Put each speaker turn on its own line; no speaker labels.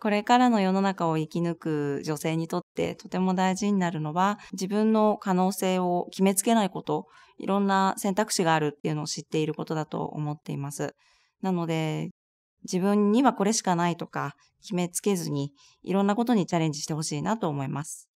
これからの世の中を生き抜く女性にとってとても大事になるのは自分の可能性を決めつけないこと、いろんな選択肢があるっていうのを知っていることだと思っています。なので自分にはこれしかないとか決めつけずにいろんなことにチャレンジしてほしいなと思います。